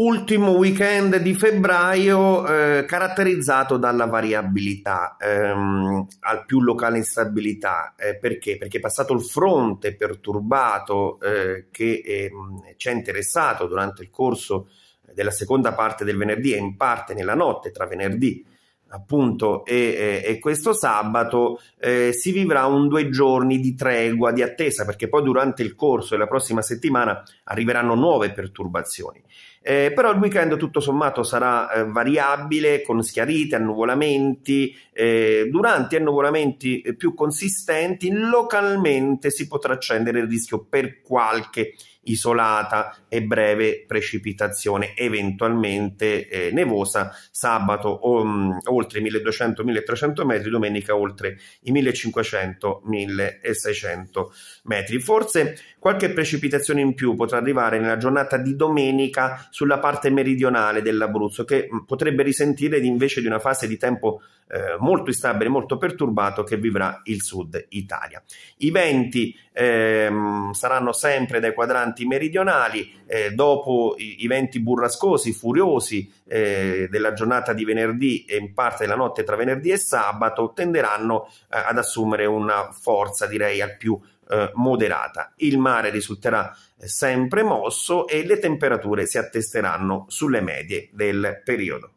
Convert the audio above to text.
ultimo weekend di febbraio eh, caratterizzato dalla variabilità, ehm, al più locale instabilità. Eh, perché? Perché è passato il fronte perturbato eh, che ehm, ci ha interessato durante il corso della seconda parte del venerdì e in parte nella notte tra venerdì appunto e, e, questo sabato eh, si vivrà un due giorni di tregua, di attesa, perché poi durante il corso della prossima settimana arriveranno nuove perturbazioni. Eh, però il weekend tutto sommato sarà eh, variabile con schiarite, annuvolamenti, eh, durante annuvolamenti eh, più consistenti localmente si potrà accendere il rischio per qualche isolata e breve precipitazione eventualmente eh, nevosa sabato o, mm, o oltre i 1200-1300 metri, domenica oltre i 1500-1600 metri. Forse qualche precipitazione in più potrà arrivare nella giornata di domenica sulla parte meridionale dell'Abruzzo, che potrebbe risentire invece di una fase di tempo eh, molto instabile, molto perturbato che vivrà il sud Italia. I venti ehm, saranno sempre dai quadranti meridionali, eh, dopo i, i, venti burrascosi, furiosi eh, della giornata di venerdì e in parte parte della notte tra venerdì e sabato tenderanno eh, ad assumere una forza direi al più eh, moderata. Il mare risulterà eh, sempre mosso e le temperature si attesteranno sulle medie del periodo.